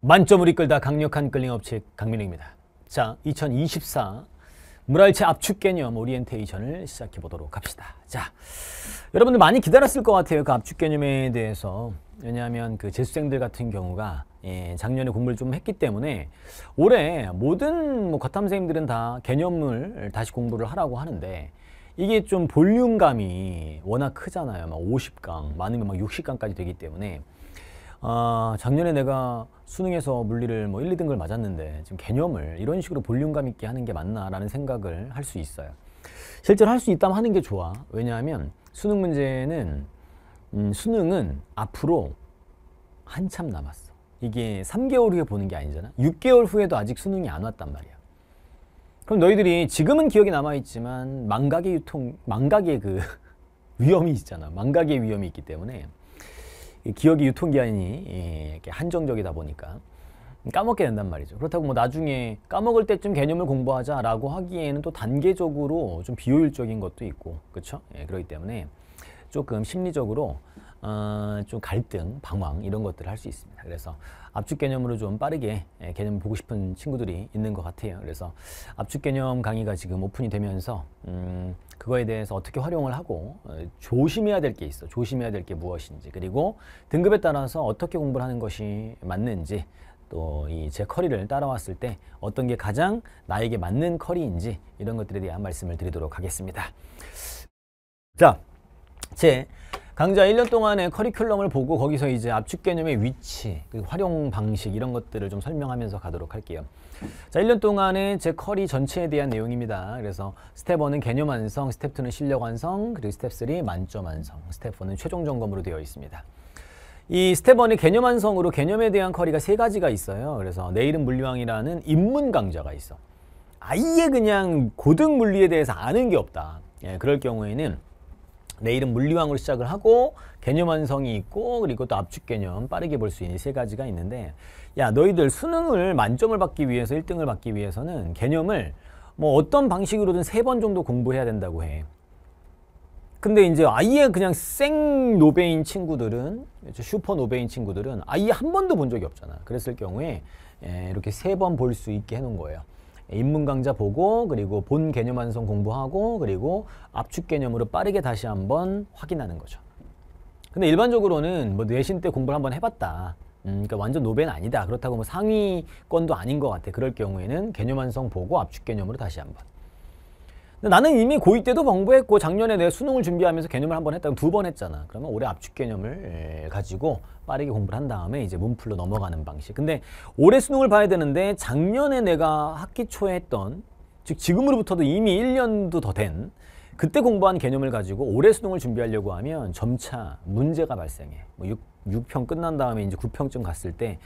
만점을 이끌다 강력한 끌링 업체 강민호입니다. 자, 2024 물알체 압축 개념 오리엔테이션을 시작해 보도록 합시다. 자, 여러분들 많이 기다렸을 것 같아요. 그 압축 개념에 대해서. 왜냐하면 그 재수생들 같은 경우가 예, 작년에 공부를 좀 했기 때문에 올해 모든 뭐 과탐생들은 다 개념을 다시 공부를 하라고 하는데 이게 좀 볼륨감이 워낙 크잖아요. 막 50강, 많으면 막 60강까지 되기 때문에 아, 작년에 내가 수능에서 물리를 뭐 1, 2등급을 맞았는데 지금 개념을 이런 식으로 볼륨감 있게 하는 게 맞나라는 생각을 할 수 있어요. 실제로 할 수 있다면 하는 게 좋아. 왜냐하면 수능 문제는 음, 수능은 앞으로 한참 남았어. 이게 3개월 후에 보는 게 아니잖아. 6개월 후에도 아직 수능이 안 왔단 말이야. 그럼 너희들이 지금은 기억이 남아있지만 망각의 유통, 망각의 그 위험이 있잖아. 망각의 위험이 있기 때문에 기억이 유통기한이 예, 한정적이다 보니까 까먹게 된단 말이죠. 그렇다고 뭐 나중에 까먹을 때쯤 개념을 공부하자라고 하기에는 또 단계적으로 좀 비효율적인 것도 있고, 그렇죠? 예, 그렇기 때문에 조금 심리적으로 어, 좀 갈등, 방황 이런 것들을 할 수 있습니다. 그래서 압축 개념으로 좀 빠르게 예, 개념을 보고 싶은 친구들이 있는 것 같아요. 그래서 압축 개념 강의가 지금 오픈이 되면서 음, 그거에 대해서 어떻게 활용을 하고 어, 조심해야 될 게 있어. 조심해야 될 게 무엇인지 그리고 등급에 따라서 어떻게 공부를 하는 것이 맞는지 또 이 제 커리를 따라왔을 때 어떤 게 가장 나에게 맞는 커리인지 이런 것들에 대한 말씀을 드리도록 하겠습니다. 자, 제 강좌 1년 동안의 커리큘럼을 보고 거기서 이제 압축 개념의 위치, 그 활용 방식 이런 것들을 좀 설명하면서 가도록 할게요. 자, 1년 동안의 제 커리 전체에 대한 내용입니다. 그래서 스텝 1은 개념 완성, 스텝 2는 실력 완성, 그리고 스텝 3 만점 완성, 스텝 4는 최종 점검으로 되어 있습니다. 이 스텝 1의 개념 완성으로 개념에 대한 커리가 세 가지가 있어요. 그래서 내일은 물리왕이라는 입문 강좌가 있어. 아예 그냥 고등 물리에 대해서 아는 게 없다. 예, 그럴 경우에는 내일은물리왕으로 시작을 하고 개념 완성이 있고 그리고 또 압축 개념 빠르게 볼 수 있는 세 가지가 있는데 야 너희들 수능을 만점을 받기 위해서 1등을 받기 위해서는 개념을 뭐 어떤 방식으로든 세 번 정도 공부해야 된다고 해. 근데 이제 아예 그냥 생 노베인 친구들은 슈퍼 노베인 친구들은 아예 한 번도 본 적이 없잖아. 그랬을 경우에 예, 이렇게 세 번 볼 수 있게 해놓은 거예요. 인문 강좌 보고 그리고 본 개념 완성 공부하고 그리고 압축 개념으로 빠르게 다시 한번 확인하는 거죠. 근데 일반적으로는 뭐 내신 때 공부를 한번 해봤다. 음, 그러니까 완전 노벤 아니다. 그렇다고 뭐 상위권도 아닌 것 같아. 그럴 경우에는 개념 완성 보고 압축 개념으로 다시 한번. 나는 이미 고2 때도 공부했고 작년에 내 수능을 준비하면서 개념을 한 번 했다고 두 번 했잖아. 그러면 올해 압축 개념을 예, 가지고 빠르게 공부를 한 다음에 이제 문풀로 넘어가는 방식. 근데 올해 수능을 봐야 되는데 작년에 내가 학기 초에 했던 즉 지금으로부터도 이미 1년도 더 된 그때 공부한 개념을 가지고 올해 수능을 준비하려고 하면 점차 문제가 발생해. 뭐 6, 6평 끝난 다음에 이제 9평쯤 갔을 때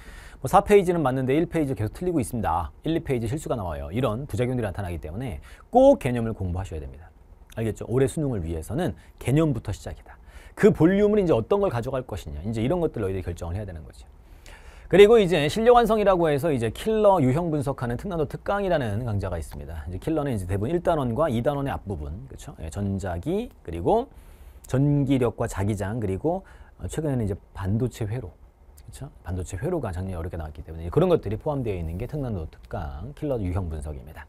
4페이지는 뭐 맞는데 1페이지 계속 틀리고 있습니다. 1, 2페이지 실수가 나와요. 이런 부작용들이 나타나기 때문에 꼭 개념을 공부하셔야 됩니다. 알겠죠? 올해 수능을 위해서는 개념부터 시작이다. 그 볼륨을 이제 어떤 걸 가져갈 것이냐. 이제 이런 것들 너희들이 결정을 해야 되는 거지. 그리고 이제 실력 완성이라고 해서 이제 킬러 유형 분석하는 특난도 특강이라는 강좌가 있습니다. 이제 킬러는 이제 대부분 1단원과 2단원의 앞부분, 그렇죠? 예, 전자기 그리고 전기력과 자기장 그리고 어, 최근에는 이제 반도체 회로 그렇죠? 반도체 회로가 작년에 어렵게 나왔기 때문에 그런 것들이 포함되어 있는 게 특난도 특강 킬러 유형 분석입니다.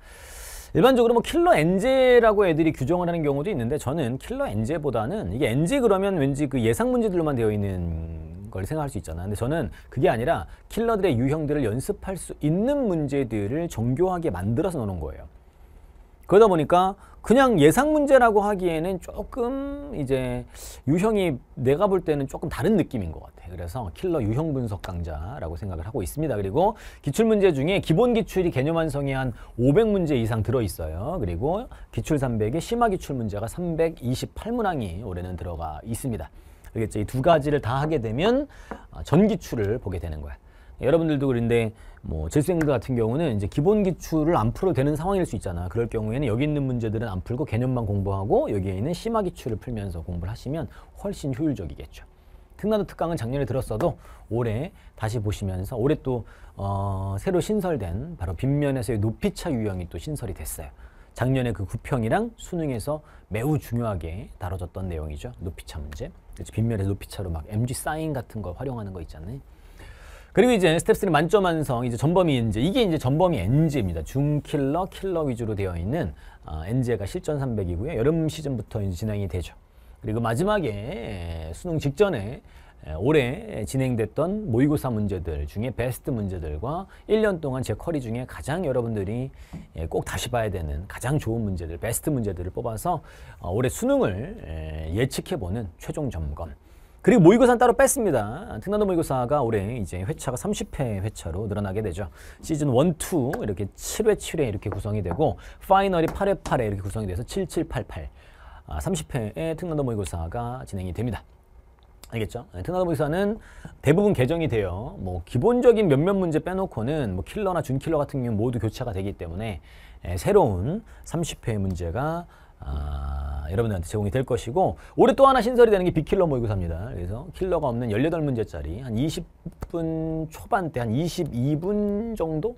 일반적으로 뭐 킬러 엔제라고 애들이 규정을 하는 경우도 있는데 저는 킬러 엔제보다는 이게 엔제 그러면 왠지 그 예상 문제들로만 되어 있는 걸 생각할 수 있잖아. 근데 저는 그게 아니라 킬러들의 유형들을 연습할 수 있는 문제들을 정교하게 만들어서 넣는 거예요. 그러다 보니까 그냥 예상 문제라고 하기에는 조금 이제 유형이 내가 볼 때는 조금 다른 느낌인 것 같아. 요 그래서 킬러 유형 분석 강좌라고 생각을 하고 있습니다. 그리고 기출 문제 중에 기본 기출이 개념 완성이 한 500문제 이상 들어 있어요. 그리고 기출 300에 심화 기출 문제가 328문항이 올해는 들어가 있습니다. 알겠죠? 이 두 가지를 다 하게 되면 아, 전기출을 보게 되는 거야. 여러분들도 그런데 뭐 재수생들 같은 경우는 이제 기본 기출을 안 풀어도 되는 상황일 수 있잖아. 그럴 경우에는 여기 있는 문제들은 안 풀고 개념만 공부하고 여기에 있는 심화 기출을 풀면서 공부를 하시면 훨씬 효율적이겠죠. 특나도 특강은 작년에 들었어도 올해 다시 보시면서 올해 또 어, 새로 신설된 바로 빗면에서의 높이차 유형이 또 신설이 됐어요. 작년에 그 구평이랑 수능에서 매우 중요하게 다뤄졌던 내용이죠. 높이차 문제. 빗면에서 높이차로 막 MG 사인 같은 거 활용하는 거 있잖아요. 그리고 이제 스텝 3 만점 완성 이제 전범위 엔제 이게 이제 전범위 엔제입니다. 중킬러 킬러 위주로 되어 있는 어, 엔제가 실전 300이고요. 여름 시즌부터 이제 진행이 되죠. 그리고 마지막에 수능 직전에 올해 진행됐던 모의고사 문제들 중에 베스트 문제들과 1년 동안 제 커리 중에 가장 여러분들이 예, 꼭 다시 봐야 되는 가장 좋은 문제들, 베스트 문제들을 뽑아서 어, 올해 수능을 예측해보는 최종 점검 그리고 모의고사는 따로 뺐습니다. 특난도 모의고사가 올해 이제 회차가 30회 회차로 늘어나게 되죠. 시즌 1, 2 이렇게 7회, 7회 이렇게 구성이 되고 파이널이 8회, 8회 이렇게 구성이 돼서 7, 7, 8, 8 아, 30회의 특난도 모의고사가 진행이 됩니다. 알겠죠? 네, 특난도 모의사는 대부분 개정이 돼요. 뭐 기본적인 몇몇 문제 빼놓고는 뭐 킬러나 준킬러 같은 경우 모두 교차가 되기 때문에 에, 새로운 30회 문제가 아, 여러분들한테 제공이 될 것이고 올해 또 하나 신설이 되는 게 비킬러 모의고사입니다. 그래서 킬러가 없는 18문제짜리 한 20분 초반대 한 22분 정도?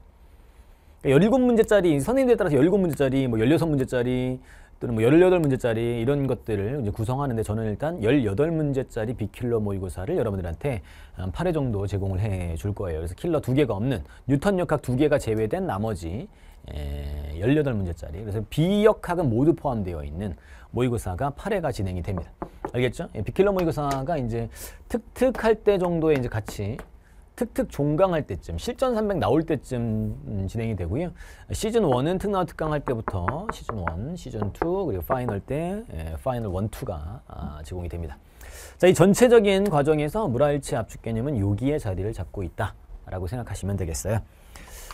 그러니 17문제짜리 선생님들에 따라서 17문제짜리 뭐 16문제짜리 또는 뭐 18문제짜리 이런 것들을 이제 구성하는데 저는 일단 18문제짜리 비킬러 모의고사를 여러분들한테 한 8회 정도 제공을 해 줄 거예요. 그래서 킬러 두 개가 없는 뉴턴 역학 두 개가 제외된 나머지 에, 예, 18문제짜리 그래서 비역학은 모두 포함되어 있는 모의고사가 8회가 진행이 됩니다. 알겠죠? 예, 비킬러 모의고사가 이제 특특할 때 정도에 이제 같이 특특 종강할 때쯤 실전 300 나올 때쯤 음, 진행이 되고요. 시즌 1은 특나 특강 할 때부터 시즌 1, 시즌 2 그리고 파이널 때 예, 파이널 1, 2가 아, 제공이 됩니다. 자, 이 전체적인 과정에서 무라일치 압축 개념은 여기에 자리를 잡고 있다라고 생각하시면 되겠어요.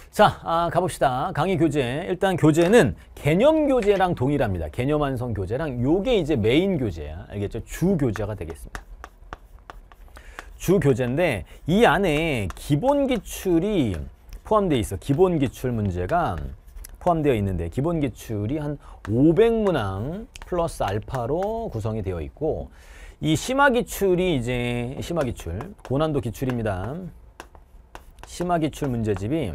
자, 아, 가봅시다. 강의 교재. 일단 교재는 개념 교재랑 동일합니다. 개념 완성 교재랑 요게 이제 메인 교재야. 알겠죠? 주 교재가 되겠습니다. 주 교재인데 이 안에 기본 기출이 포함되어 있어. 기본 기출 문제가 포함되어 있는데 기본 기출이 한 500문항 플러스 알파로 구성이 되어 있고 이 심화 기출이 이제 심화 기출 고난도 기출입니다. 심화 기출 문제집이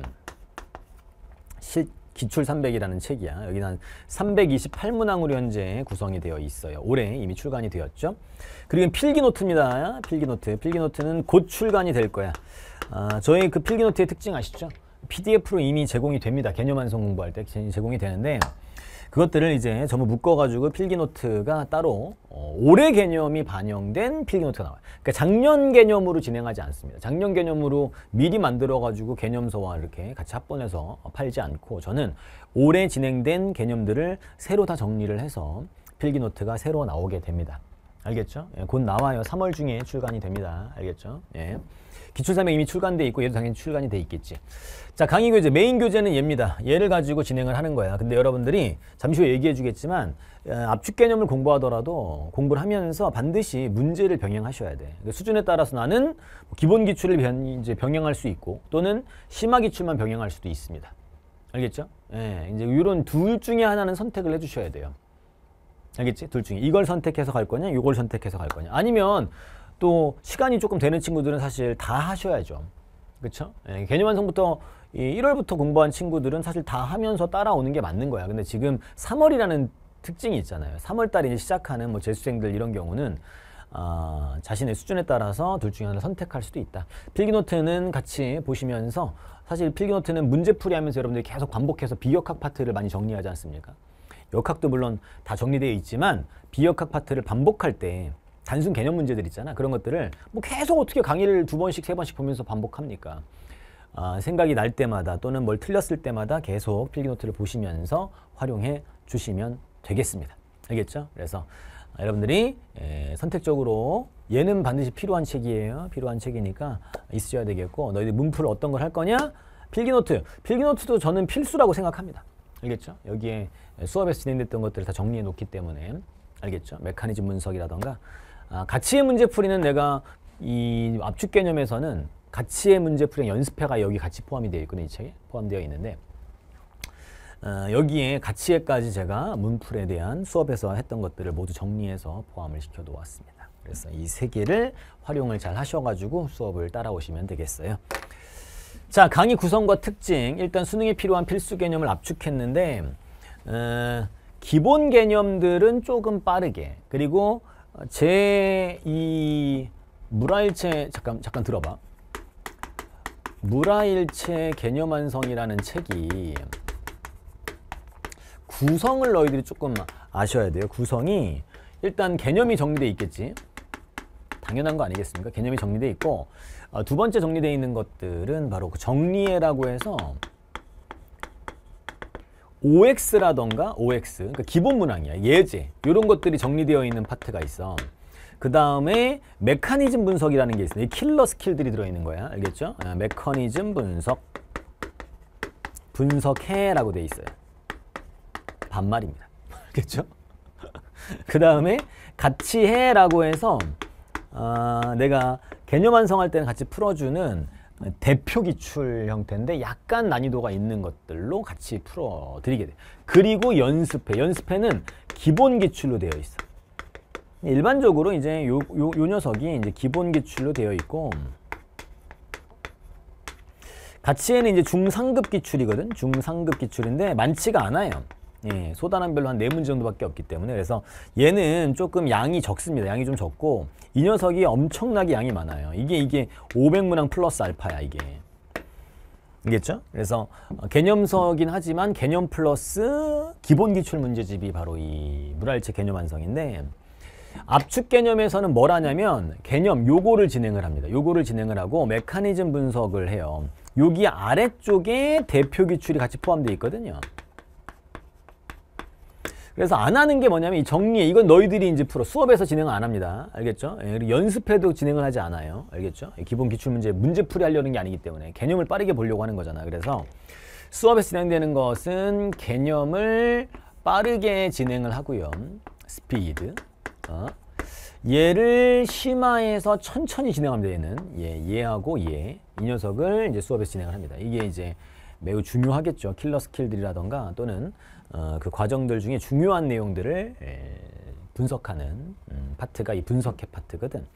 실 기출 300이라는 책이야. 여기는 328문항으로 현재 구성이 되어 있어요. 올해 이미 출간이 되었죠. 그리고 필기노트입니다. 필기노트. 필기노트는 곧 출간이 될 거야. 아, 저희 그 필기노트의 특징 아시죠? PDF로 이미 제공이 됩니다. 개념 완성 공부할 때 제공이 되는데 그것들을 이제 전부 묶어가지고 필기노트가 따로 어, 올해 개념이 반영된 필기노트가 나와요. 그러니까 작년 개념으로 진행하지 않습니다. 작년 개념으로 미리 만들어가지고 개념서와 이렇게 같이 합본해서 팔지 않고 저는 올해 진행된 개념들을 새로 다 정리를 해서 필기노트가 새로 나오게 됩니다. 알겠죠? 예, 곧 나와요. 3월 중에 출간이 됩니다. 알겠죠? 예. 기출사명 이미 출간돼 있고 얘도 당연히 출간이 돼 있겠지. 자 강의 교재 메인 교재는 얘입니다. 얘를 가지고 진행을 하는 거야. 근데 여러분들이 잠시 후에 얘기해 주겠지만 어, 압축 개념을 공부하더라도 공부를 하면서 반드시 문제를 병행하셔야 돼. 그러니까 수준에 따라서 나는 뭐 기본 기출을 변, 이제 병행할 수 있고 또는 심화 기출만 병행할 수도 있습니다. 알겠죠? 예, 이제 이런 둘 중에 하나는 선택을 해주셔야 돼요. 알겠지? 둘 중에 이걸 선택해서 갈 거냐, 이걸 선택해서 갈 거냐. 아니면 또 시간이 조금 되는 친구들은 사실 다 하셔야죠. 그렇죠? 예, 개념 완성부터 이 1월부터 공부한 친구들은 사실 다 하면서 따라오는 게 맞는 거야. 근데 지금 3월이라는 특징이 있잖아요. 3월달에 시작하는 뭐 재수생들 이런 경우는 어, 자신의 수준에 따라서 둘 중에 하나 선택할 수도 있다. 필기노트는 같이 보시면서 사실 필기노트는 문제풀이 하면서 여러분들이 계속 반복해서 비역학 파트를 많이 정리하지 않습니까? 역학도 물론 다 정리되어 있지만 비역학 파트를 반복할 때 단순 개념 문제들 있잖아. 그런 것들을 뭐 계속 어떻게 강의를 두 번씩 세 번씩 보면서 반복합니까? 아, 생각이 날 때마다 또는 뭘 틀렸을 때마다 계속 필기노트를 보시면서 활용해 주시면 되겠습니다. 알겠죠? 그래서 아, 여러분들이 에, 예, 선택적으로 얘는 반드시 필요한 책이에요. 필요한 책이니까 있으셔야 되겠고 너희들 문풀 어떤 걸 할 거냐? 필기노트. 필기노트도 저는 필수라고 생각합니다. 알겠죠? 여기에 수업에서 진행됐던 것들을 다 정리해 놓기 때문에 알겠죠? 메커니즘 분석이라던가 아, 가치의 문제풀이는 내가 이 압축 개념에서는 가치의 문제풀이 연습해가 여기 같이 포함이 되어 있거든요. 이 책에 포함되어 있는데 어, 여기에 가치에까지 제가 문풀에 대한 수업에서 했던 것들을 모두 정리해서 포함을 시켜 놓았습니다. 그래서 이 세 개를 활용을 잘 하셔가지고 수업을 따라오시면 되겠어요. 자, 강의 구성과 특징. 일단 수능에 필요한 필수 개념을 압축했는데 어, 기본 개념들은 조금 빠르게 그리고 아, 제이 무라일체 잠깐 잠깐 들어봐. 무라일체 개념 완성이라는 책이 구성을 너희들이 조금 아셔야 돼요. 구성이 일단 개념이 정리돼 있겠지. 당연한 거 아니겠습니까? 개념이 정리돼 있고 어, 두 번째 정리돼 있는 것들은 바로 그 정리해라고 해서 OX라던가 OX, 그러니까 기본 문항이야. 예제. 이런 것들이 정리되어 있는 파트가 있어. 그 다음에 메커니즘 분석이라는 게 있어요. 킬러 스킬들이 들어있는 거야. 알겠죠? 아, 메커니즘 분석. 분석해 라고 돼 있어요. 반말입니다. 알겠죠? 그 다음에 같이 해 라고 해서 아, 내가 개념 완성할 때는 같이 풀어주는 대표 기출 형태인데 약간 난이도가 있는 것들로 같이 풀어드리게 돼요. 그리고 연습회. 연습회는 기본 기출로 되어 있어. 일반적으로 이제 요, 요, 요 녀석이 이제 기본 기출로 되어 있고 같이에는 이제 중상급 기출이거든. 중상급 기출인데 많지가 않아요. 예, 소단원별로한 네 문제 정도밖에 없기 때문에 그래서 얘는 조금 양이 적습니다. 양이 좀 적고 이 녀석이 엄청나게 양이 많아요. 이게 이게 500문항 플러스 알파야 이게. 알겠죠? 그래서 어, 개념서긴 하지만 개념 플러스 기본 기출 문제집이 바로 이 물알체 개념 완성인데 압축 개념에서는 뭘 하냐면 개념 요거를 진행을 합니다. 요거를 진행을 하고 메커니즘 분석을 해요. 여기 아래쪽에 대표 기출이 같이 포함되어 있거든요. 그래서 안 하는 게 뭐냐면 이 정리에 이건 너희들이 이제 풀어 수업에서 진행을 안 합니다. 알겠죠? 예, 그리고 연습해도 진행을 하지 않아요. 알겠죠? 예, 기본 기출문제 문제풀이 하려는 게 아니기 때문에 개념을 빠르게 보려고 하는 거잖아. 그래서 수업에서 진행되는 것은 개념을 빠르게 진행을 하고요. 스피드. 어. 얘를 심화해서 천천히 진행합니다. 얘는 예, 얘하고 얘이 예. 녀석을 이제 수업에서 진행을 합니다. 이게 이제 매우 중요하겠죠. 킬러 스킬들이라던가 또는 어, 그 과정들 중에 중요한 내용들을 예, 분석하는 음, 파트가 이 분석해 파트거든.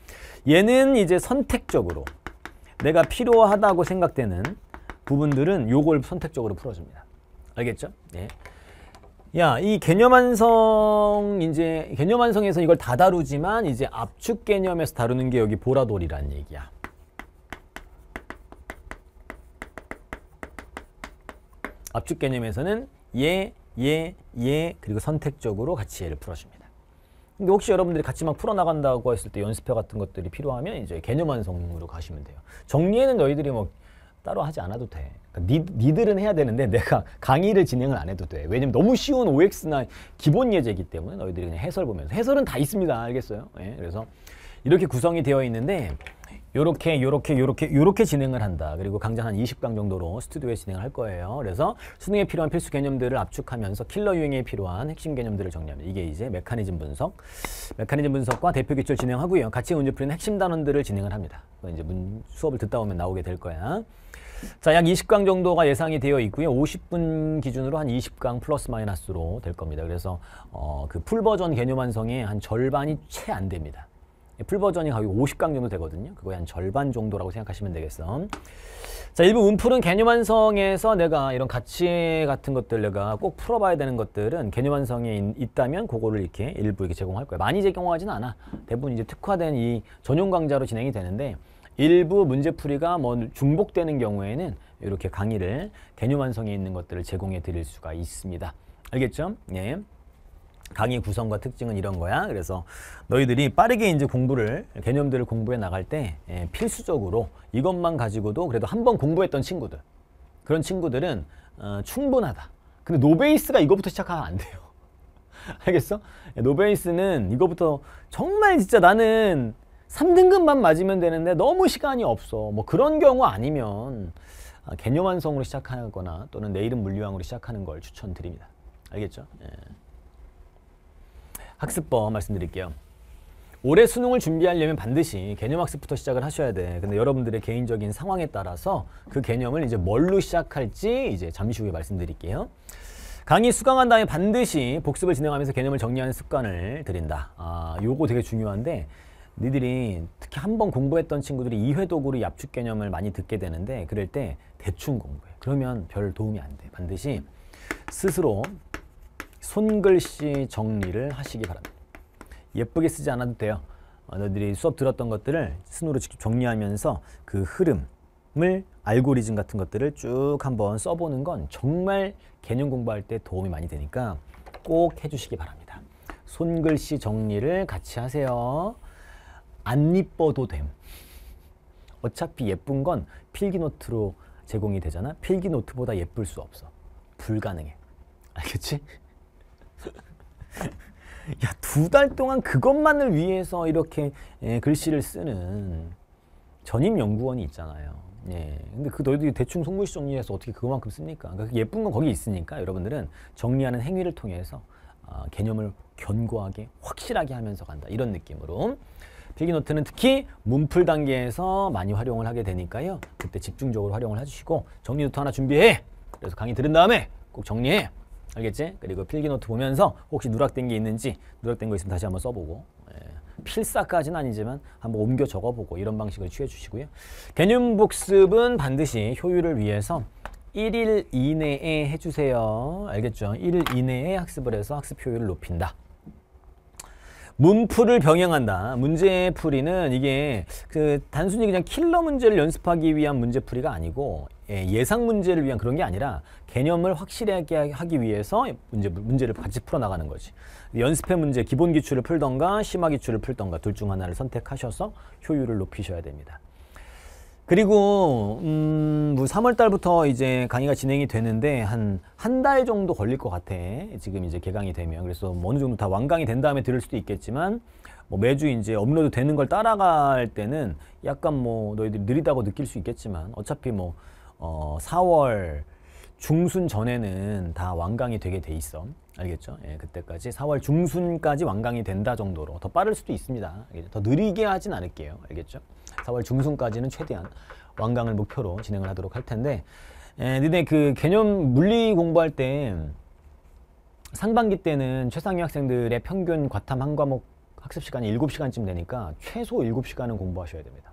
얘는 이제 선택적으로 내가 필요하다고 생각되는 부분들은 요걸 선택적으로 풀어줍니다. 알겠죠? 예. 야, 이 개념 완성 이제 개념 완성에서 이걸 다 다루지만 이제 압축 개념에서 다루는 게 여기 보라돌이란 얘기야. 압축 개념에서는 얘 예, 예, 그리고 선택적으로 같이 예를 풀어줍니다. 근데 혹시 여러분들이 같이 막 풀어나간다고 했을 때 연습회 같은 것들이 필요하면 이제 개념 완성으로 가시면 돼요. 정리에는 너희들이 뭐 따로 하지 않아도 돼. 그러니까 니, 들은 해야 되는데 내가 강의를 진행을 안 해도 돼. 왜냐면 너무 쉬운 OX나 기본 예제이기 때문에 너희들이 그냥 해설 보면서 해설은 다 있습니다. 알겠어요? 예, 그래서 이렇게 구성이 되어 있는데 요렇게 요렇게 요렇게 요렇게 진행을 한다. 그리고 강좌 한 20강 정도로 스튜디오에 진행을 할 거예요. 그래서 수능에 필요한 필수 개념들을 압축하면서 킬러 유행에 필요한 핵심 개념들을 정리합니다. 이게 이제 메커니즘 분석, 메커니즘 분석과 대표 기출 진행하고요. 같이 문제 풀이는 핵심 단원들을 진행을 합니다. 그 이제 문, 수업을 듣다 보면 나오게 될 거야. 자, 약 20강 정도가 예상이 되어 있고요. 50분 기준으로 한 20강 플러스 마이너스로 될 겁니다. 그래서 어, 그 풀버전 개념 완성의 한 절반이 채 안 됩니다. 예, 풀 버전이 가격이 50강 정도 되거든요. 그거의 한 절반 정도라고 생각하시면 되겠어. 자, 일부 음풀은 개념 완성에서 내가 이런 가치 같은 것들 내가 꼭 풀어봐야 되는 것들은 개념 완성에 있, 다면 그거를 이렇게 일부 이렇게 제공할 거예요. 많이 제공하진 않아. 대부분 이제 특화된 이 전용 강좌로 진행이 되는데 일부 문제풀이가 뭐 중복되는 경우에는 이렇게 강의를 개념 완성에 있는 것들을 제공해 드릴 수가 있습니다. 알겠죠? 예. 강의 구성과 특징은 이런 거야. 그래서 너희들이 빠르게 이제 공부를 개념들을 공부해 나갈 때 예, 필수적으로 이것만 가지고도 그래도 한 번 공부했던 친구들 그런 친구들은 어, 충분하다. 근데 노베이스가 이거부터 시작하면 안 돼요. 알겠어? 예, 노베이스는 이거부터 정말 진짜 나는 3등급만 맞으면 되는데 너무 시간이 없어. 뭐 그런 경우 아니면 아, 개념 완성으로 시작하거나 또는 내일은 물리왕으로 시작하는 걸 추천드립니다. 알겠죠? 예. 학습법 말씀드릴게요. 올해 수능을 준비하려면 반드시 개념학습부터 시작을 하셔야 돼. 근데 여러분들의 개인적인 상황에 따라서 그 개념을 이제 뭘로 시작할지 이제 잠시 후에 말씀드릴게요. 강의 수강한 다음에 반드시 복습을 진행하면서 개념을 정리하는 습관을 들인다. 아, 요거 되게 중요한데 니들이 특히 한 번 공부했던 친구들이 2회 도구로 압축 개념을 많이 듣게 되는데 그럴 때 대충 공부해. 그러면 별 도움이 안 돼. 반드시 스스로 손글씨 정리를 하시기 바랍니다. 예쁘게 쓰지 않아도 돼요. 어, 너희들이 수업 들었던 것들을 스스로 직접 정리하면서 그 흐름을 알고리즘 같은 것들을 쭉 한번 써보는 건 정말 개념 공부할 때 도움이 많이 되니까 꼭 해주시기 바랍니다. 손글씨 정리를 같이 하세요. 안 이뻐도 됨. 어차피 예쁜 건 필기노트로 제공이 되잖아. 필기노트보다 예쁠 수 없어. 불가능해. 알겠지? 야, 두 달 동안 그것만을 위해서 이렇게 예, 글씨를 쓰는 전임 연구원이 있잖아요. 예. 근데 그 너희들이 대충 송글씨 정리해서 어떻게 그만큼 씁니까? 그러니까 예쁜 건 거기 있으니까 여러분들은 정리하는 행위를 통해서 아, 개념을 견고하게 확실하게 하면서 간다. 이런 느낌으로. 필기노트는 특히 문풀 단계에서 많이 활용을 하게 되니까요. 그때 집중적으로 활용을 해주시고 정리노트 하나 준비해. 그래서 강의 들은 다음에 꼭 정리해. 알겠지? 그리고 필기노트 보면서 혹시 누락된 게 있는지 누락된 거 있으면 다시 한번 써보고 예. 필사까지는 아니지만 한번 옮겨 적어보고 이런 방식을 취해 주시고요. 개념 복습은 반드시 효율을 위해서 1일 이내에 해주세요. 알겠죠? 1일 이내에 학습을 해서 학습 효율을 높인다. 문풀을 병행한다. 문제 풀이는 이게 그 단순히 그냥 킬러 문제를 연습하기 위한 문제 풀이가 아니고 예, 예상 문제를 위한 그런 게 아니라 개념을 확실하게 하기 위해서 문제, 문제를 같이 풀어나가는 거지. 연습해 문제, 기본 기출을 풀던가 심화 기출을 풀던가 둘 중 하나를 선택하셔서 효율을 높이셔야 됩니다. 그리고 음, 3월 뭐 달부터 이제 강의가 진행이 되는데 한 한 달 정도 걸릴 것 같아. 지금 이제 개강이 되면 그래서 뭐 어느 정도 다 완강이 된 다음에 들을 수도 있겠지만 뭐 매주 이제 업로드 되는 걸 따라갈 때는 약간 뭐 너희들이 느리다고 느낄 수 있겠지만 어차피 뭐 어, 4월 중순 전에는 다 완강이 되게 돼 있어. 알겠죠? 예, 그때까지 4월 중순까지 완강이 된다 정도로 더 빠를 수도 있습니다. 더 느리게 하진 않을게요. 알겠죠? 4월 중순까지는 최대한 완강을 목표로 진행을 하도록 할 텐데 예, 근데 그 개념 물리 공부할 때 상반기 때는 최상위 학생들의 평균 과탐 한 과목 학습 시간이 7시간쯤 되니까 최소 7시간은 공부하셔야 됩니다.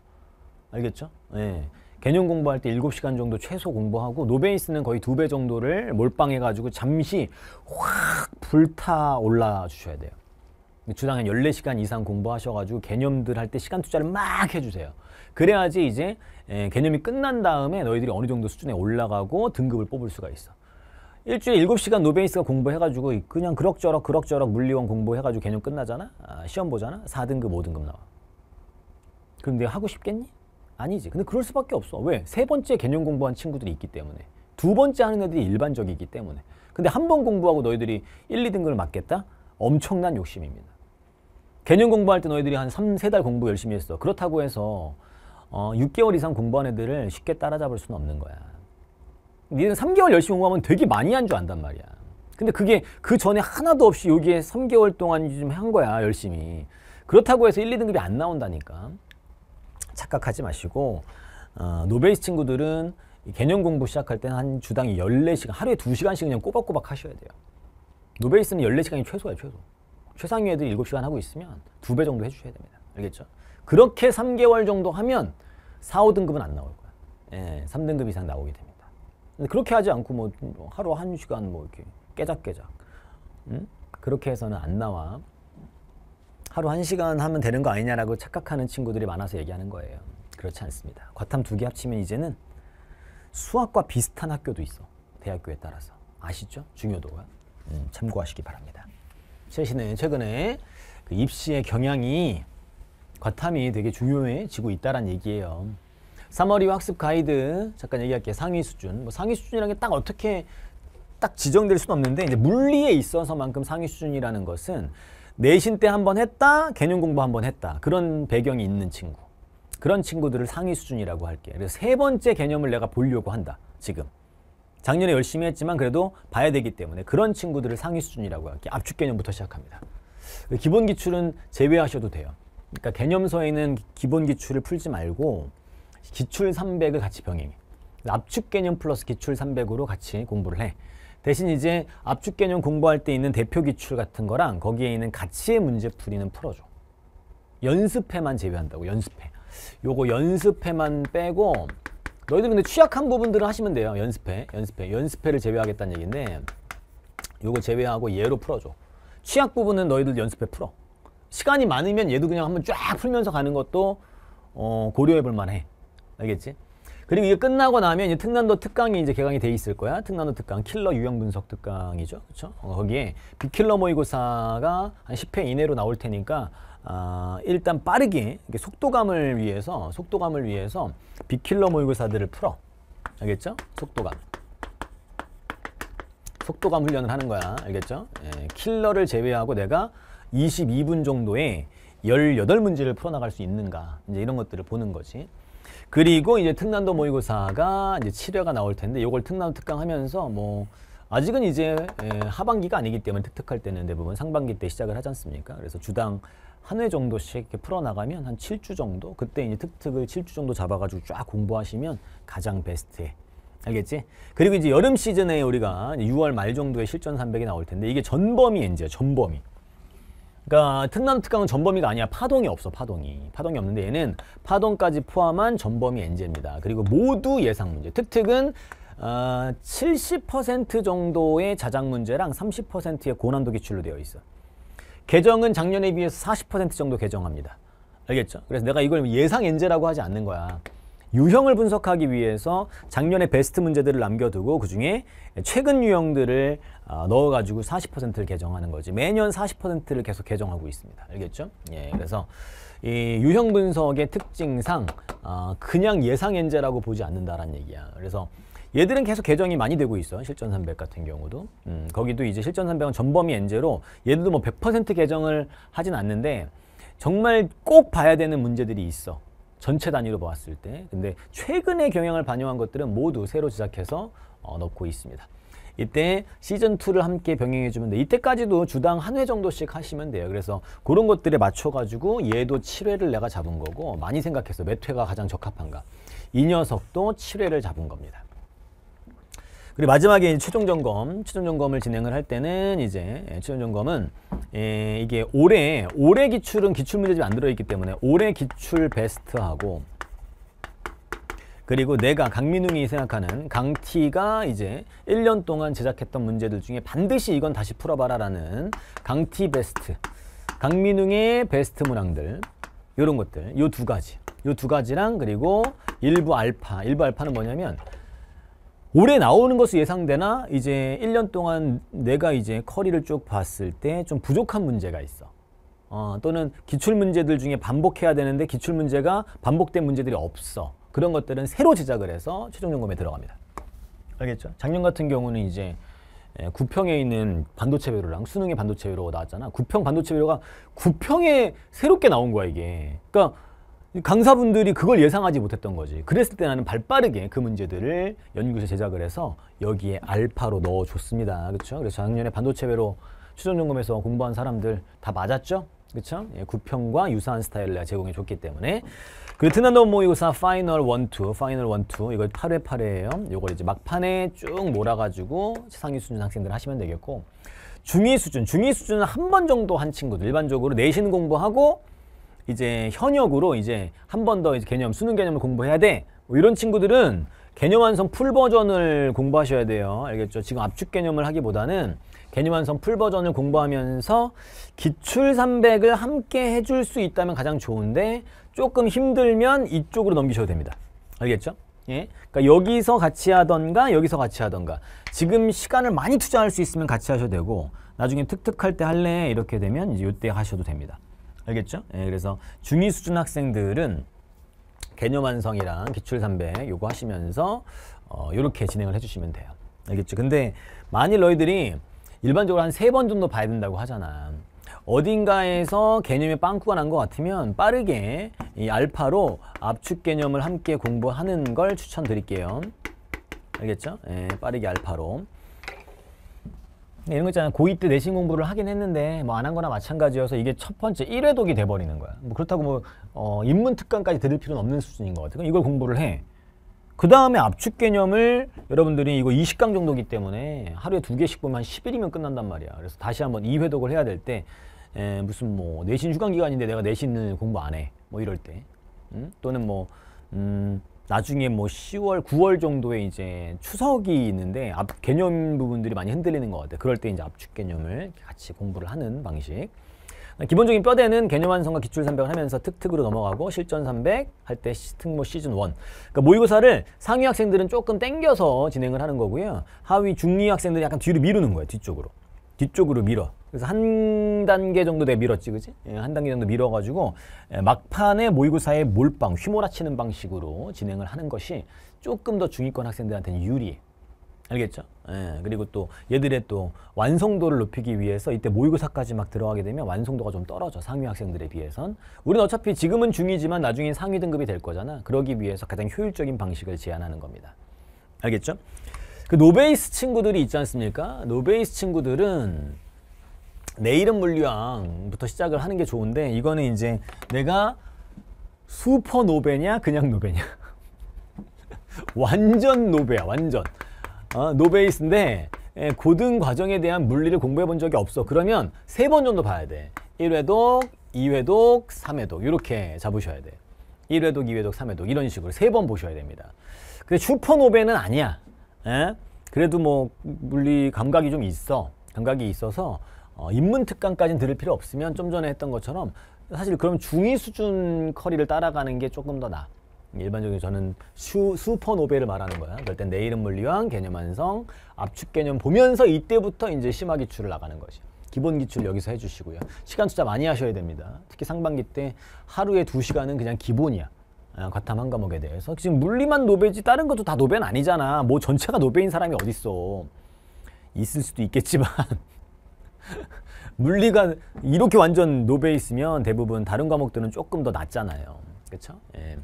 알겠죠? 예. 개념 공부할 때 7시간 정도 최소 공부하고 노베이스는 거의 두 배 정도를 몰빵해가지고 잠시 확 불타 올라 주셔야 돼요. 주당 한 14시간 이상 공부하셔가지고 개념들 할 때 시간 투자를 막 해주세요. 그래야지 이제 예, 개념이 끝난 다음에 너희들이 어느 정도 수준에 올라가고 등급을 뽑을 수가 있어. 일주일에 7시간 노베이스가 공부해가지고 그냥 그럭저럭 그럭저럭 물리원 공부해가지고 개념 끝나잖아? 아, 시험 보잖아? 4등급, 5등급 나와. 그럼 내가 하고 싶겠니? 아니지. 근데 그럴 수밖에 없어. 왜? 세 번째 개념 공부한 친구들이 있기 때문에. 두 번째 하는 애들이 일반적이기 때문에. 근데 한 번 공부하고 너희들이 1, 2등급을 맞겠다? 엄청난 욕심입니다. 개념 공부할 때 너희들이 한 3, 3달 공부 열심히 했어. 그렇다고 해서 어, 6개월 이상 공부한 애들을 쉽게 따라잡을 수는 없는 거야. 니는 3개월 열심히 공부하면 되게 많이 한 줄 안단 말이야. 근데 그게 그 전에 하나도 없이 여기에 3개월 동안 좀 한 거야, 열심히. 그렇다고 해서 1, 2등급이 안 나온다니까. 착각하지 마시고 어, 노베이스 친구들은 개념 공부 시작할 때는 한 주당 14시간, 하루에 2시간씩 그냥 꼬박꼬박 하셔야 돼요. 노베이스는 14시간이 최소요 최소. 최상위 애들 7시간 하고 있으면 두 배 정도 해주셔야 됩니다. 알겠죠? 그렇게 3개월 정도 하면 4, 5등급은 안 나올 거야. 예, 3등급 이상 나오게 됩니다. 근데 그렇게 하지 않고 뭐, 뭐 하루 1시간 뭐 이렇게 깨작깨작. 음? 그렇게 해서는 안 나와. 하루 한시간 하면 되는 거 아니냐라고 착각하는 친구들이 많아서 얘기하는 거예요. 그렇지 않습니다. 과탐 두 개 합치면 이제는 수학과 비슷한 학교도 있어. 대학교에 따라서. 아시죠? 중요도가. 음, 참고하시기 바랍니다. 최신은 최근에 그 입시의 경향이 과탐이 되게 중요해지고 있다는 얘기예요. 3월 이후 학습 가이드 잠깐 얘기할게요. 상위 수준. 뭐 상위 수준이라는 게 딱 어떻게 딱 지정될 수는 없는데 이제 물리에 있어서만큼 상위 수준이라는 것은 내신 때 한 번 했다, 개념 공부 한 번 했다. 그런 배경이 있는 친구. 그런 친구들을 상위 수준이라고 할게. 그래서 세 번째 개념을 내가 보려고 한다. 지금. 작년에 열심히 했지만 그래도 봐야 되기 때문에 그런 친구들을 상위 수준이라고 할게. 압축 개념부터 시작합니다. 기본 기출은 제외하셔도 돼요. 그러니까 개념서에 있는 기본 기출을 풀지 말고 기출 300을 같이 병행해. 압축 개념 플러스 기출 300으로 같이 공부를 해. 대신 이제 압축 개념 공부할 때 있는 대표 기출 같은 거랑 거기에 있는 가치의 문제 풀이는 풀어줘. 연습해만 제외한다고 연습해 요거 연습해만 빼고 너희들 근데 취약한 부분들을 하시면 돼요. 연습해연습해연습해를 제외하겠다는 얘기인데 요거 제외하고 예로 풀어줘. 취약 부분은 너희들 연습해 풀어. 시간이 많으면 얘도 그냥 한번 쫙 풀면서 가는 것도 어, 고려해볼 만해. 알겠지? 그리고 이게 끝나고 나면 이제 특난도 특강이 이제 개강이 돼 있을 거야. 특난도 특강, 킬러 유형 분석 특강이죠. 그렇죠? 어, 거기에 비킬러 모의고사가 한 10회 이내로 나올 테니까 아, 일단 빠르게 속도감을 위해서 속도감을 위해서 비킬러 모의고사들을 풀어. 알겠죠? 속도감. 속도감 훈련을 하는 거야. 알겠죠? 예, 킬러를 제외하고 내가 22분 정도에 18문제를 풀어나갈 수 있는가. 이제 이런 것들을 보는 거지. 그리고 이제 특난도 모의고사가 이제 7회가 나올 텐데 요걸 특난 특강하면서 뭐 아직은 이제 예, 하반기가 아니기 때문에 특특할 때는 대부분 상반기 때 시작을 하지 않습니까? 그래서 주당 한 회 정도씩 이렇게 풀어나가면 한 7주 정도? 그때 이제 특특을 7주 정도 잡아가지고 쫙 공부하시면 가장 베스트해. 알겠지? 그리고 이제 여름 시즌에 우리가 6월 말 정도에 실전 300이 나올 텐데 이게 전범위 엔제 전범위. 그러니까 특남 특강은 전범위가 아니야. 파동이 없어. 파동이. 파동이 없는데 얘는 파동까지 포함한 전범위 엔제입니다. 그리고 모두 예상 문제. 특특은 어, 70% 정도의 자작 문제랑 30%의 고난도 기출로 되어 있어. 개정은 작년에 비해서 40% 정도 개정합니다. 알겠죠? 그래서 내가 이걸 예상 엔제라고 하지 않는 거야. 유형을 분석하기 위해서 작년에 베스트 문제들을 남겨두고 그중에 최근 유형들을 아, 넣어가지고 40%를 개정하는 거지. 매년 40%를 계속 개정하고 있습니다. 알겠죠? 예, 그래서 이 유형 분석의 특징상 어, 그냥 예상 엔제라고 보지 않는다라는 얘기야. 그래서 얘들은 계속 개정이 많이 되고 있어. 실전 300 같은 경우도. 음, 거기도 이제 실전 300은 전범위 엔제로 얘들도 뭐 100% 개정을 하진 않는데 정말 꼭 봐야 되는 문제들이 있어. 전체 단위로 보았을 때. 근데 최근의 경향을 반영한 것들은 모두 새로 제작해서 어, 넣고 있습니다. 이때 시즌2를 함께 병행해주면 돼. 이때까지도 주당 한 회 정도씩 하시면 돼요. 그래서 그런 것들에 맞춰가지고 얘도 7회를 내가 잡은 거고 많이 생각해서몇 회가 가장 적합한가. 이 녀석도 7회를 잡은 겁니다. 그리고 마지막에 최종 점검, 최종 점검을 진행을 할 때는 이제 예, 최종 점검은 에, 예, 이게 올해 올해 기출은 기출 문제집이 안 들어있기 때문에 올해 기출 베스트하고 그리고 내가 강민웅이 생각하는 강티가 이제 1년 동안 제작했던 문제들 중에 반드시 이건 다시 풀어봐라라는 강티 베스트 강민웅의 베스트 문항들 이런 것들 요 두 가지 요 두 가지랑 그리고 일부 알파 일부 알파는 뭐냐면 올해 나오는 것으로 예상되나 이제 1년 동안 내가 이제 커리를 쭉 봤을 때 좀 부족한 문제가 있어 어, 또는 기출문제들 중에 반복해야 되는데 기출문제가 반복된 문제들이 없어 그런 것들은 새로 제작을 해서 최종 점검에 들어갑니다. 알겠죠? 작년 같은 경우는 이제 예, 구평에 있는 반도체 회로랑 수능의 반도체 회로 나왔잖아. 구평 반도체 회로가 구평에 새롭게 나온 거야 이게. 그러니까 강사분들이 그걸 예상하지 못했던 거지. 그랬을 때 나는 발빠르게 그 문제들을 연구실 제작을 해서 여기에 알파로 넣어줬습니다. 그렇죠? 그래서 작년에 반도체 회로 추정점검에서 공부한 사람들 다 맞았죠? 그쵸? 예, 구평과 유사한 스타일을 제공해 줬기 때문에 그리고 드난던 모의고사 파이널 1, 2 파이널 1, 2 이걸 8회 8회예요 요걸 이제 막판에 쭉 몰아가지고 상위 수준 학생들 하시면 되겠고 중위 수준, 중위 수준은 한 번 정도 한 친구들 일반적으로 내신 공부하고 이제 현역으로 이제 한 번 더 개념, 수능 개념을 공부해야 돼뭐 이런 친구들은 개념 완성 풀 버전을 공부하셔야 돼요. 알겠죠? 지금 압축 개념을 하기보다는 개념 완성 풀 버전을 공부하면서 기출 300을 함께 해줄 수 있다면 가장 좋은데 조금 힘들면 이쪽으로 넘기셔도 됩니다. 알겠죠? 예? 그러니까 여기서 같이 하던가 여기서 같이 하던가 지금 시간을 많이 투자할 수 있으면 같이 하셔도 되고 나중에 특특할 때 할래 이렇게 되면 이제 요때 하셔도 됩니다. 알겠죠? 예, 그래서 중위 수준 학생들은 개념 완성이랑 기출 300 요거 하시면서 어, 요렇게 진행을 해주시면 돼요. 알겠죠? 근데 만일 너희들이 일반적으로 한 세 번 정도 봐야 된다고 하잖아. 어딘가에서 개념에 빵꾸가 난 것 같으면 빠르게 이 알파로 압축 개념을 함께 공부하는 걸 추천드릴게요. 알겠죠? 예, 빠르게 알파로. 이런 거 있잖아요. 고2 때 내신 공부를 하긴 했는데 뭐 안 한 거나 마찬가지여서 이게 첫 번째 1회독이 돼버리는 거야. 뭐 그렇다고 뭐 어, 인문특강까지 들을 필요는 없는 수준인 것 같아요. 이걸 공부를 해. 그 다음에 압축 개념을 여러분들이 이거 20강 정도기 때문에 하루에 두 개씩 보면 한 10일이면 끝난단 말이야. 그래서 다시 한번 2회독을 해야 될때 예, 무슨 뭐 내신 휴강 기간인데 내가 내신 공부 안 해. 뭐 이럴 때. 음? 또는 뭐 음, 나중에 뭐 10월, 9월 정도에 이제 추석이 있는데 압 아, 개념 부분들이 많이 흔들리는 것 같아요. 그럴 때 이제 압축 개념을 같이 공부를 하는 방식. 기본적인 뼈대는 개념 완성과 기출 삼백을 하면서 특특으로 넘어가고 실전 삼백할때 특모 시즌 1. 그러니까 모의고사를 상위 학생들은 조금 땡겨서 진행을 하는 거고요. 하위 중위 학생들이 약간 뒤로 미루는 거예요. 뒤쪽으로. 뒤쪽으로 밀어. 그래서 한 단계 정도 내 밀었지, 그지? 예, 한 단계 정도 밀어가지고 예, 막판에 모의고사의 몰빵, 휘몰아치는 방식으로 진행을 하는 것이 조금 더 중위권 학생들한테는 유리해. 알겠죠? 예, 그리고 또 얘들의 또 완성도를 높이기 위해서 이때 모의고사까지 막 들어가게 되면 완성도가 좀 떨어져 상위 학생들에 비해선 우리는 어차피 지금은 중위지만나중에 상위 등급이 될 거잖아 그러기 위해서 가장 효율적인 방식을 제안하는 겁니다 알겠죠? 그 노베이스 친구들이 있지 않습니까? 노베이스 친구들은 내 이름 물리왕부터 시작을 하는 게 좋은데 이거는 이제 내가 슈퍼 노베냐 그냥 노베냐 완전 노베야 완전 어, 노베이스인데 예, 고등 과정에 대한 물리를 공부해 본 적이 없어 그러면 세 번 정도 봐야 돼 1회독, 2회독, 3회독 이렇게 잡으셔야 돼 1회독, 2회독, 3회독 이런 식으로 세 번 보셔야 됩니다 근데 슈퍼노베는 아니야 에? 예? 그래도 뭐 물리 감각이 좀 있어. 감각이 있어서 어, 입문 특강까지는 들을 필요 없으면 좀 전에 했던 것처럼 사실 그럼 중위 수준 커리를 따라가는 게 조금 더 나아. 일반적으로 저는 슈, 슈퍼노벨을 말하는 거야. 그럴 땐 내 이름 물리왕, 개념 완성, 압축 개념 보면서 이때부터 이제 심화 기출을 나가는 거지. 기본 기출 여기서 해주시고요. 시간 투자 많이 하셔야 됩니다. 특히 상반기 때 하루에 두시간은 그냥 기본이야. 어, 과탐 한 과목에 대해서 지금 물리만 노베지 다른 것도 다 노베는 아니잖아. 뭐 전체가 노베인 사람이 어딨어. 있을 수도 있겠지만 물리가 이렇게 완전 노베 있으면 대부분 다른 과목들은 조금 더 낮잖아요. 그렇죠? 예.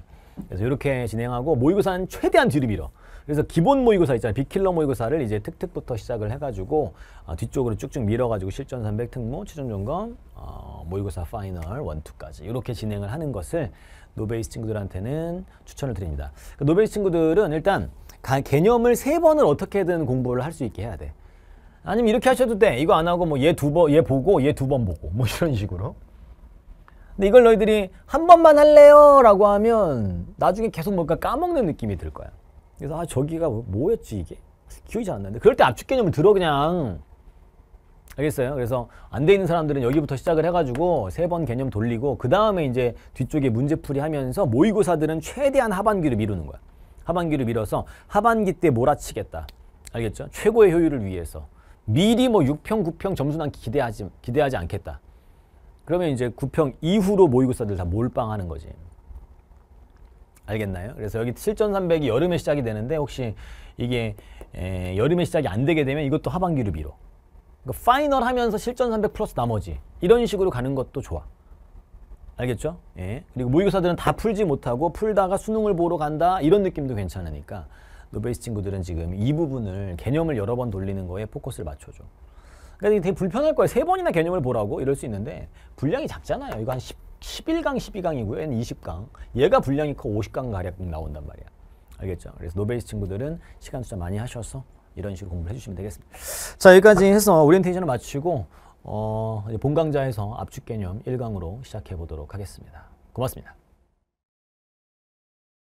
그래서 이렇게 진행하고 모의고사는 최대한 뒤로 밀어. 그래서 기본 모의고사 있잖아요. 비킬러 모의고사를 이제 특특부터 시작을 해가지고 어, 뒤쪽으로 쭉쭉 밀어가지고 실전 300 특모, 최종 점검, 어, 모의고사 파이널 1, 2까지 이렇게 진행을 하는 것을 노베이스 친구들한테는 추천을 드립니다. 그 노베이스 친구들은 일단 개념을 세 번을 어떻게든 공부를 할 수 있게 해야 돼. 아니면 이렇게 하셔도 돼. 이거 안 하고 뭐 얘 두 번, 얘 보고 얘 두 번 보고 뭐 이런 식으로. 근데 이걸 너희들이 한 번만 할래요 라고 하면 나중에 계속 뭔가 까먹는 느낌이 들 거야. 그래서 아 저기가 뭐, 뭐였지 이게 기억이 잘 안 나는데 그럴 때 압축 개념을 들어 그냥 알겠어요? 그래서 안 돼 있는 사람들은 여기부터 시작을 해가지고 세 번 개념 돌리고 그 다음에 이제 뒤쪽에 문제풀이 하면서 모의고사들은 최대한 하반기로 미루는 거야. 하반기로 밀어서 하반기 때 몰아치겠다. 알겠죠? 최고의 효율을 위해서. 미리 뭐 6평, 9평 점수는 기대하지, 기대하지 않겠다. 그러면 이제 9평 이후로 모의고사들 다 몰빵하는 거지. 알겠나요? 그래서 여기 7300이 여름에 시작이 되는데 혹시 이게 에, 여름에 시작이 안 되게 되면 이것도 하반기로 미뤄. 그러니까 파이널 하면서 실전 300 플러스 나머지 이런 식으로 가는 것도 좋아. 알겠죠? 예. 그리고 모의고사들은 다 풀지 못하고 풀다가 수능을 보러 간다 이런 느낌도 괜찮으니까 노베이스 친구들은 지금 이 부분을 개념을 여러 번 돌리는 거에 포커스를 맞춰줘. 그러니까 되게 불편할 거예요. 세 번이나 개념을 보라고 이럴 수 있는데 분량이 작잖아요. 이거 한 10, 11강, 12강이고요. 얘는 20강. 얘가 분량이 커 50강 가량 나온단 말이야. 알겠죠? 그래서 노베이스 친구들은 시간 투자 많이 하셔서 이런 식으로 공부를 해주시면 되겠습니다. 자 여기까지 해서 오리엔테이션을 마치고 어, 본 강좌에서 압축 개념 1강으로 시작해 보도록 하겠습니다. 고맙습니다.